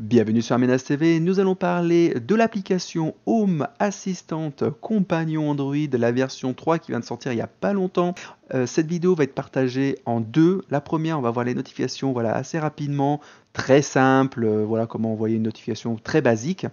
Bienvenue sur Amenas TV, nous allons parler de l'application Home Assistant Compagnon Android, la version 3 qui vient de sortir il n'y a pas longtemps. Euh, cette vidéo va être partagée en deux. La première, on va voir les notifications voilà, assez rapidement, très simple, euh, voilà comment envoyer une notification très basique.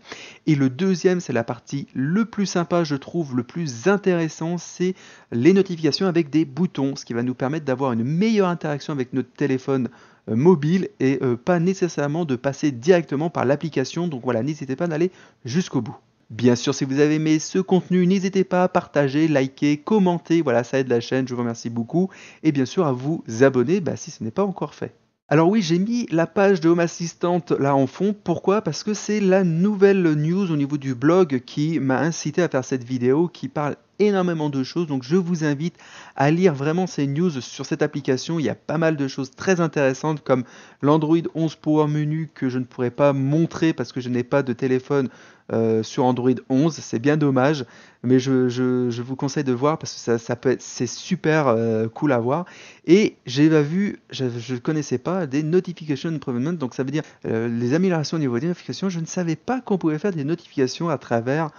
Et le deuxième, c'est la partie le plus sympa, je trouve, le plus intéressant, c'est les notifications avec des boutons, ce qui va nous permettre d'avoir une meilleure interaction avec notre téléphone euh, mobile et euh, pas nécessairement de passer directement par l'application. Donc voilà, n'hésitez pas d'aller jusqu'au bout. Bien sûr, si vous avez aimé ce contenu, n'hésitez pas à partager, liker, commenter. Voilà, ça aide la chaîne. Je vous remercie beaucoup. Et bien sûr, à vous abonner bah, si ce n'est pas encore fait. Alors oui, j'ai mis la page de Home Assistant là en fond. Pourquoi Parce que c'est la nouvelle news au niveau du blog qui m'a incité à faire cette vidéo qui parle énormément de choses. Donc je vous invite à lire vraiment ces news sur cette application. Il y a pas mal de choses très intéressantes comme l'Android 11 Power Menu que je ne pourrais pas montrer parce que je n'ai pas de téléphone euh, sur Android 11. C'est bien dommage, mais je, vous conseille de voir parce que ça, ça c'est super euh, cool à voir. Et j'ai vu, je ne connaissais pas des notifications provenant donc ça veut dire euh, les améliorations au niveau des notifications. Je ne savais pas qu'on pouvait faire des notifications à travers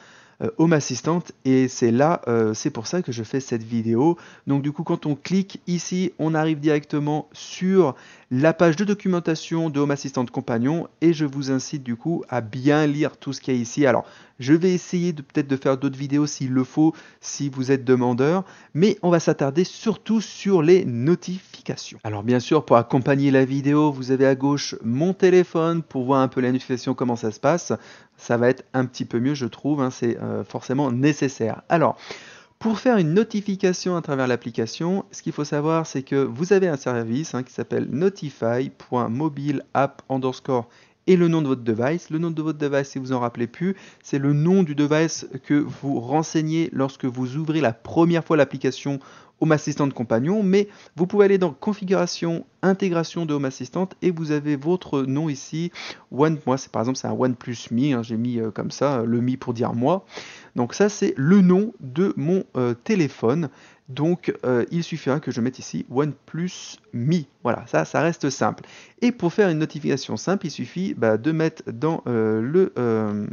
euh, Home Assistant et c'est là, euh, c'est pour ça que je fais cette vidéo. Donc du coup, quand on clique ici, on arrive directement sur la page de documentation de Home Assistant Compagnon et je vous incite du coup à bien lire tout ce qu'il y a ici. Alors, je vais essayer de peut-être de faire d'autres vidéos s'il le faut, si vous êtes demandeur, mais on va s'attarder surtout sur les notifications. Alors bien sûr, pour accompagner la vidéo, vous avez à gauche mon téléphone pour voir un peu la notification, comment ça se passe. Ça va être un petit peu mieux, je trouve. Hein, c'est euh, euh, forcément nécessaire. Alors, pour faire une notification à travers l'application, ce qu'il faut savoir, c'est que vous avez un service hein, qui s'appelle notify.mobileapp underscore et le nom de votre device. Le nom de votre device, si vous en rappelez plus, c'est le nom du device que vous renseignez lorsque vous ouvrez la première fois l'application Home Assistant compagnon, mais vous pouvez aller dans configuration, intégration de Home Assistant et vous avez votre nom ici. One, moi, c'est par exemple, c'est un One plus Mi, hein, j'ai mis euh, comme ça euh, le Mi pour dire moi. Donc ça, c'est le nom de mon euh, téléphone donc euh, il suffira que je mette ici OnePlus Mi. Voilà, ça, ça reste simple. Et pour faire une notification simple, il suffit bah, de mettre dans, euh, le, euh,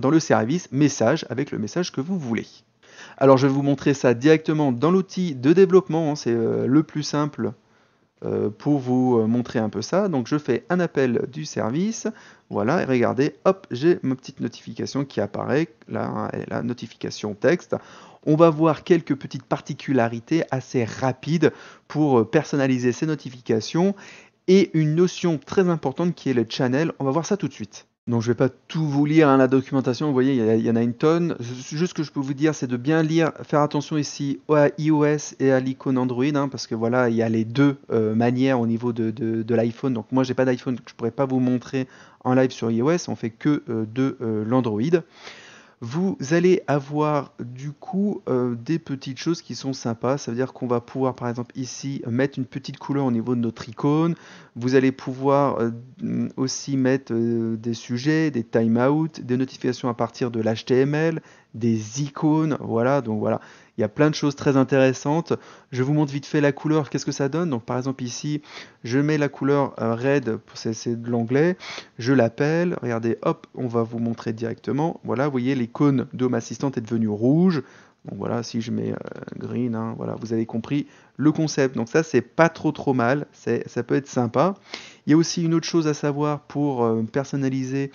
dans le service message avec le message que vous voulez. Alors je vais vous montrer ça directement dans l'outil de développement, hein, c'est le plus simple euh, pour vous euh, montrer un peu ça. Donc je fais un appel du service, voilà, et regardez, hop, j'ai ma petite notification qui apparaît, là, hein, la notification texte. On va voir quelques petites particularités assez rapides pour euh, personnaliser ces notifications et une notion très importante qui est le channel. On va voir ça tout de suite. Donc je ne vais pas tout vous lire hein, la documentation, vous voyez, il y, en a une tonne. Juste ce que je peux vous dire, c'est de bien lire, faire attention ici à iOS et à l'icône Android, hein, parce que voilà, il y a les deux euh, manières au niveau de, l'iPhone. Donc moi, j'ai pas d'iPhone, je ne pourrais pas vous montrer en live sur iOS, on fait que euh, de euh, l'Android. Vous allez avoir du coup euh, des petites choses qui sont sympas. Ça veut dire qu'on va pouvoir par exemple ici mettre une petite couleur au niveau de notre icône. Vous allez pouvoir euh, aussi mettre euh, des sujets, des timeouts, des notifications à partir de l'HTML, des icônes. Voilà, donc voilà. Il y a plein de choses très intéressantes. Je vous montre vite fait la couleur, qu'est-ce que ça donne. Donc par exemple ici, je mets la couleur euh, red, c'est de l'anglais, je l'appelle, regardez, hop, on va vous montrer directement. Voilà, vous voyez, l'icône d'Home Assistant est devenue rouge. Donc voilà, si je mets euh, green, hein, voilà, vous avez compris le concept. Donc ça, c'est pas trop trop mal, ça peut être sympa. Il y a aussi une autre chose à savoir pour euh, personnaliser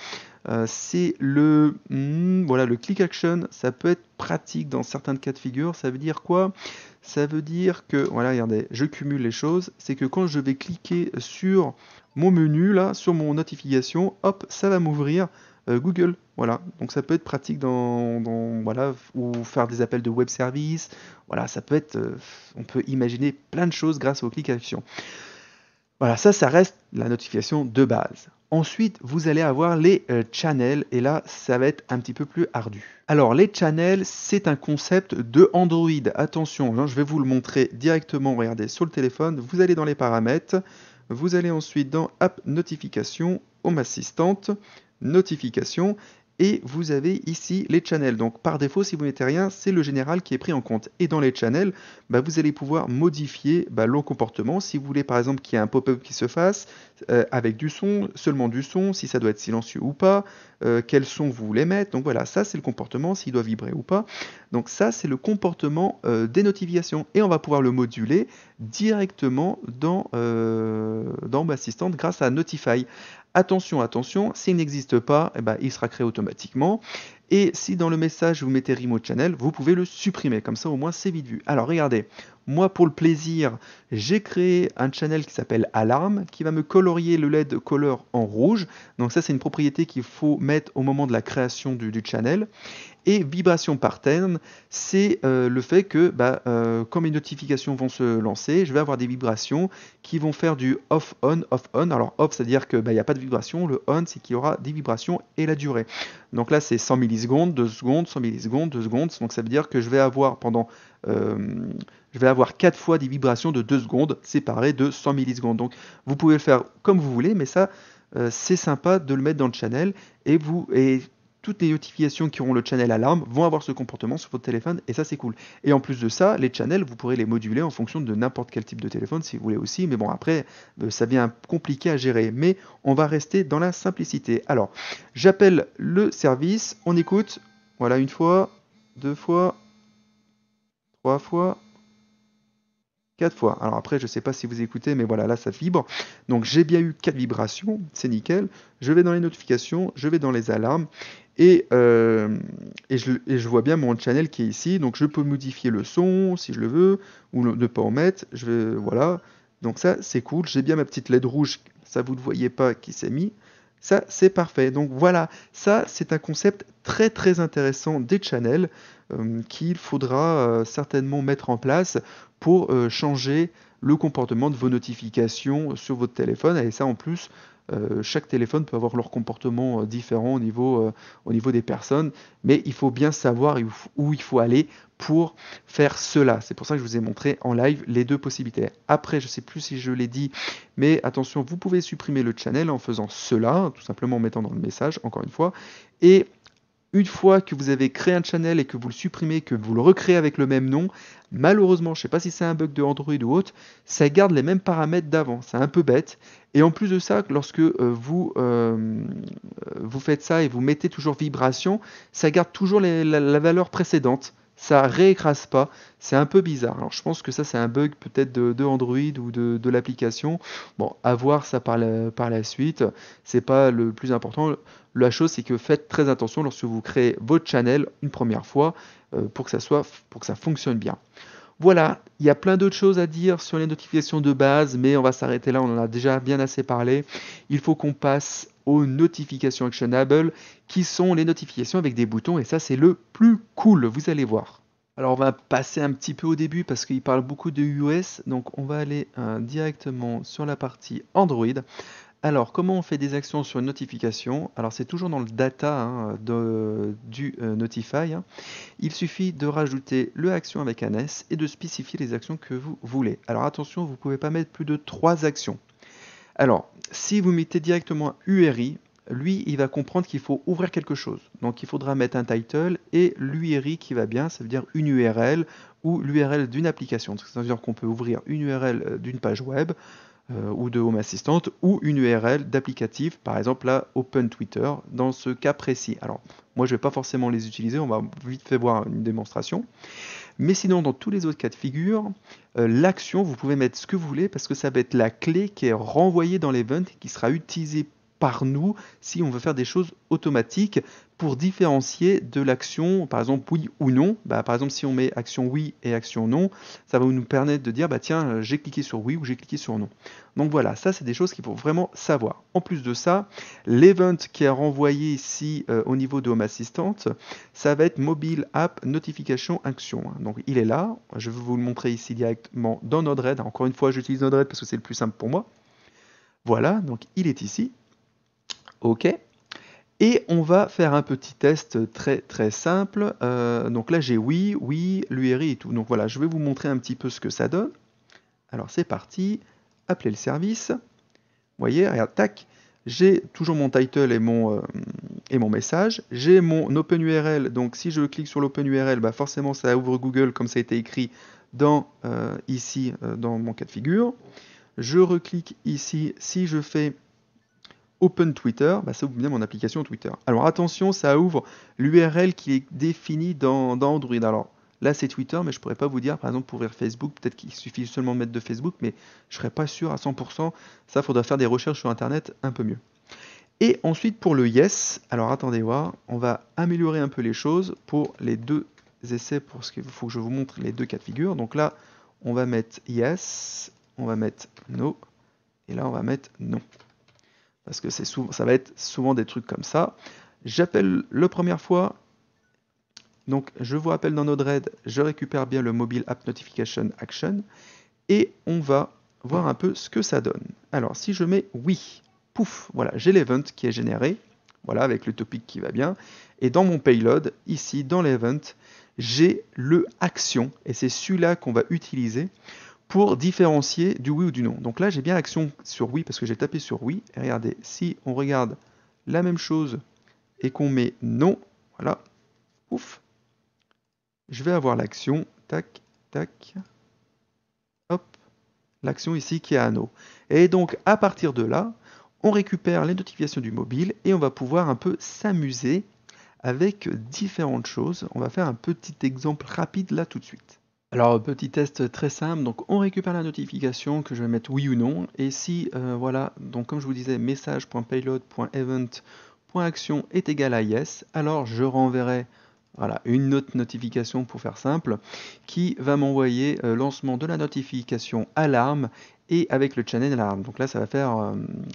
euh, c'est le, hmm, voilà, le click action, ça peut être pratique dans certains cas de figure. Ça veut dire quoi Ça veut dire que, voilà, regardez, je cumule les choses. C'est que quand je vais cliquer sur mon menu, là, sur mon notification, hop, ça va m'ouvrir euh, Google. Voilà, donc ça peut être pratique dans, voilà, ou faire des appels de web service. Voilà, ça peut être, euh, on peut imaginer plein de choses grâce au click action. Voilà, ça, ça reste la notification de base. Ensuite, vous allez avoir les euh, channels et là, ça va être un petit peu plus ardu. Alors, les channels, c'est un concept de Android. Attention, hein, je vais vous le montrer directement, regardez, sur le téléphone. Vous allez dans les paramètres, vous allez ensuite dans App Notification, Home Assistant »,« Notification et vous avez ici les channels. Donc par défaut, si vous mettez rien, c'est le général qui est pris en compte. Et dans les channels, bah, vous allez pouvoir modifier bah, le comportement. Si vous voulez par exemple qu'il y ait un pop-up qui se fasse euh, avec du son, seulement du son, si ça doit être silencieux ou pas, euh, quel son vous voulez mettre. Donc voilà, ça c'est le comportement, s'il doit vibrer ou pas. Donc ça c'est le comportement euh, des notifications. Et on va pouvoir le moduler directement dans, dans Assistant grâce à Notify. Attention, attention, s'il n'existe pas, eh ben, il sera créé automatiquement. Et si dans le message vous mettez Remote Channel, vous pouvez le supprimer. Comme ça, au moins, c'est vite vu. Alors regardez, moi pour le plaisir, j'ai créé un channel qui s'appelle Alarme qui va me colorier le LED color en rouge. Donc ça c'est une propriété qu'il faut mettre au moment de la création du, channel. Et vibration pattern, c'est euh, le fait que bah, euh, comme les quand notifications vont se lancer, je vais avoir des vibrations qui vont faire du off-on, off-on. Alors off, c'est-à-dire qu'il bah, n'y a pas de vibration. Le on, c'est qu'il y aura des vibrations et la durée. Donc là, c'est 100 millisecondes secondes, 2 secondes, 100 millisecondes, 2 secondes. Donc ça veut dire que je vais avoir pendant euh, je vais avoir 4 fois des vibrations de 2 secondes séparées de 100 millisecondes. Donc vous pouvez le faire comme vous voulez, mais ça euh, c'est sympa de le mettre dans le channel et vous et toutes les notifications qui auront le channel alarme vont avoir ce comportement sur votre téléphone et ça c'est cool. Et en plus de ça, les channels, vous pourrez les moduler en fonction de n'importe quel type de téléphone si vous voulez aussi, mais bon après, euh, ça devient compliqué à gérer, mais on va rester dans la simplicité. Alors, j'appelle le service, on écoute, voilà une fois, deux fois, trois fois, quatre fois. Alors après, je ne sais pas si vous écoutez, mais voilà, là, ça vibre. Donc j'ai bien eu quatre vibrations, c'est nickel. Je vais dans les notifications, je vais dans les alarmes, et, euh, et, je, vois bien mon channel qui est ici. Donc je peux modifier le son si je le veux, ou ne pas en mettre. Je voilà. Donc ça, c'est cool. J'ai bien ma petite LED rouge, ça vous ne voyez pas, qui s'est mis. Ça, c'est parfait. Donc voilà, ça, c'est un concept très très intéressant des channels euh, qu'il faudra euh, certainement mettre en place pour euh, changer le comportement de vos notifications sur votre téléphone. Et ça, en plus, euh, chaque téléphone peut avoir leur comportement euh, différent au niveau, euh, au niveau des personnes, mais il faut bien savoir où il faut aller pour faire cela. C'est pour ça que je vous ai montré en live les deux possibilités. Après, je ne sais plus si je l'ai dit, mais attention, vous pouvez supprimer le channel en faisant cela, tout simplement en mettant dans le message, encore une fois, et une fois que vous avez créé un channel et que vous le supprimez, que vous le recréez avec le même nom, malheureusement, je ne sais pas si c'est un bug de Android ou autre, ça garde les mêmes paramètres d'avant. C'est un peu bête. Et en plus de ça, lorsque euh, vous, euh, euh, vous faites ça et vous mettez toujours vibration, ça garde toujours la valeur précédente ça réécrase pas. C'est un peu bizarre. Alors je pense que ça c'est un bug peut-être de, Android ou de, l'application. Bon, à voir ça par la, par la suite. C'est pas le plus important. La chose c'est que faites très attention lorsque vous créez votre channel une première fois euh, pour que ça soit pour que ça fonctionne bien. Voilà, il y a plein d'autres choses à dire sur les notifications de base, mais on va s'arrêter là, on en a déjà bien assez parlé. Il faut qu'on passe aux notifications actionable, qui sont les notifications avec des boutons et ça c'est le plus cool, vous allez voir. Alors on va passer un petit peu au début parce qu'il parle beaucoup de US, donc on va aller euh, directement sur la partie Android. Alors comment on fait des actions sur une notification Alors c'est toujours dans le data hein, du euh, Notify. Hein. Il suffit de rajouter le action avec un S et de spécifier les actions que vous voulez. Alors attention, vous ne pouvez pas mettre plus de trois actions. Alors, si vous mettez directement URI, lui, il va comprendre qu'il faut ouvrir quelque chose. Donc, il faudra mettre un title et l'URI qui va bien, ça veut dire une URL ou l'URL d'une application. Ça veut dire qu'on peut ouvrir une URL euh, d'une page web euh, ou de Home Assistant ou une URL d'applicatif, par exemple là, Open Twitter, dans ce cas précis. Alors, moi, je ne vais pas forcément les utiliser, on va vite faire voir une démonstration. Mais sinon, dans tous les autres cas de figure, euh, l'action, vous pouvez mettre ce que vous voulez parce que ça va être la clé qui est renvoyée dans l'event qui sera utilisée par nous si on veut faire des choses automatiques pour différencier de l'action, par exemple oui ou non. Bah, par exemple, si on met action oui et action non, ça va nous permettre de dire bah tiens, euh, j'ai cliqué sur oui ou j'ai cliqué sur non. Donc voilà, ça c'est des choses qu'il faut vraiment savoir. En plus de ça, l'event qui est renvoyé ici euh, au niveau de Home Assistant, ça va être mobile app notification action. Donc il est là, je vais vous le montrer ici directement dans Node-RED. Encore une fois, j'utilise Node-RED parce que c'est le plus simple pour moi. Voilà, donc il est ici. OK. Et on va faire un petit test très très simple. Euh, donc là j'ai oui, oui, l'URI et tout. Donc voilà, je vais vous montrer un petit peu ce que ça donne. Alors c'est parti, appeler le service. Vous voyez, regarde, tac, j'ai toujours mon title et mon, euh, et mon message. J'ai mon open URL, donc si je clique sur l'open URL, bah forcément ça ouvre Google comme ça a été écrit dans, euh, ici dans mon cas de figure. Je reclique ici, si je fais Open Twitter, bah, ça ouvre bien mon application Twitter. Alors attention, ça ouvre l'URL qui est définie dans, Android. Alors Là, c'est Twitter, mais je ne pourrais pas vous dire, par exemple, pour ouvrir Facebook, peut-être qu'il suffit seulement de mettre de Facebook, mais je ne serais pas sûr à 100%. Ça, il faudra faire des recherches sur Internet un peu mieux. Et ensuite, pour le yes, alors attendez voir, on va améliorer un peu les choses pour les deux essais, pour ce qu'il faut que je vous montre les deux cas de figure. Donc là, on va mettre yes, on va mettre no, et là, on va mettre non parce que c'est ça va être souvent des trucs comme ça. J'appelle le première fois, donc je vous rappelle dans Node-RED. je récupère bien le mobile app notification action, et on va voir un peu ce que ça donne. Alors si je mets oui, pouf, voilà, j'ai l'event qui est généré, voilà, avec le topic qui va bien, et dans mon payload, ici, dans l'event, j'ai le action, et c'est celui-là qu'on va utiliser pour différencier du oui ou du non. Donc là, j'ai bien l'action sur oui parce que j'ai tapé sur oui. Et regardez, si on regarde la même chose et qu'on met non, voilà, ouf, je vais avoir l'action, tac, tac, hop, l'action ici qui est à no. Et donc, à partir de là, on récupère les notifications du mobile et on va pouvoir un peu s'amuser avec différentes choses. On va faire un petit exemple rapide là tout de suite. Alors petit test très simple, donc on récupère la notification que je vais mettre oui ou non, et si euh, voilà, donc comme je vous disais message.payload.event.action est égal à yes, alors je renverrai voilà, une autre notification pour faire simple, qui va m'envoyer euh, lancement de la notification alarme et avec le channel alarme. Donc là ça va faire, euh,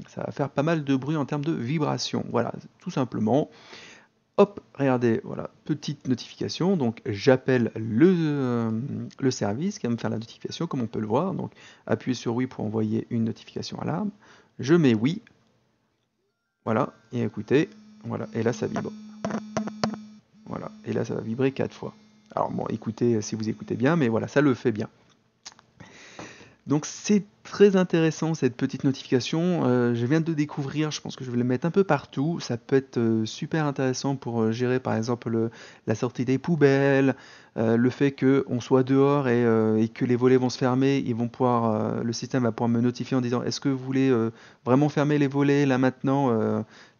ça va faire pas mal de bruit en termes de vibration, voilà, tout simplement. Hop, regardez, voilà, petite notification. Donc j'appelle le, euh, le, service qui va me faire la notification, comme on peut le voir. Donc appuyez sur oui pour envoyer une notification alarme. Je mets oui. Voilà, et écoutez, voilà, et là ça vibre. Voilà, et là ça va vibrer quatre fois. Alors bon, écoutez si vous écoutez bien, mais voilà, ça le fait bien. Donc c'est très intéressant cette petite notification. Euh, je viens de découvrir, je pense que je vais le mettre un peu partout. Ça peut être euh, super intéressant pour euh, gérer par exemple la sortie des poubelles, le fait que on soit dehors et, que les volets vont se fermer. Ils vont pouvoir, le système va pouvoir me notifier en disant est-ce que vous voulez vraiment fermer les volets là maintenant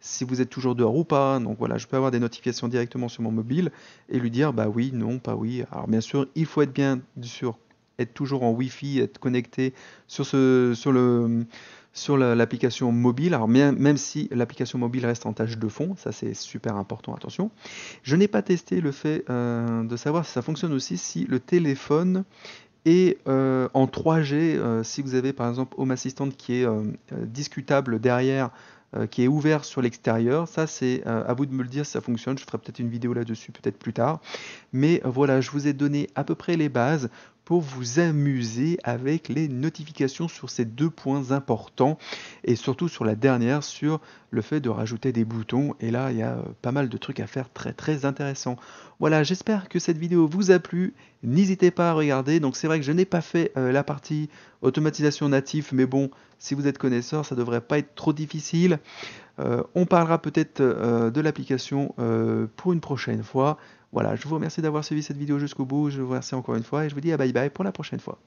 si vous êtes toujours dehors ou pas. Donc voilà, je peux avoir des notifications directement sur mon mobile et lui dire bah oui, non, pas oui. Alors bien sûr, il faut être bien sûr être toujours en Wi-Fi, être connecté sur, ce, sur le sur l'application mobile, alors même si l'application mobile reste en tâche de fond, ça c'est super important, attention. Je n'ai pas testé le fait euh, de savoir si ça fonctionne aussi si le téléphone est euh, en 3G, euh, si vous avez par exemple Home Assistant qui est discutable derrière, qui est ouvert sur l'extérieur, ça c'est à vous de me le dire si ça fonctionne, je ferai peut-être une vidéo là-dessus peut-être plus tard. Mais voilà, je vous ai donné à peu près les bases, pour vous amuser avec les notifications sur ces deux points importants et surtout sur la dernière sur le fait de rajouter des boutons et là il y a euh, pas mal de trucs à faire très très intéressant Voilà j'espère que cette vidéo vous a plu, n'hésitez pas à regarder, donc c'est vrai que je n'ai pas fait euh, la partie automatisation natif mais bon si vous êtes connaisseur ça devrait pas être trop difficile. Euh, on parlera peut-être de l'application pour une prochaine fois. Voilà, je vous remercie d'avoir suivi cette vidéo jusqu'au bout, je vous remercie encore une fois et je vous dis à bye bye pour la prochaine fois.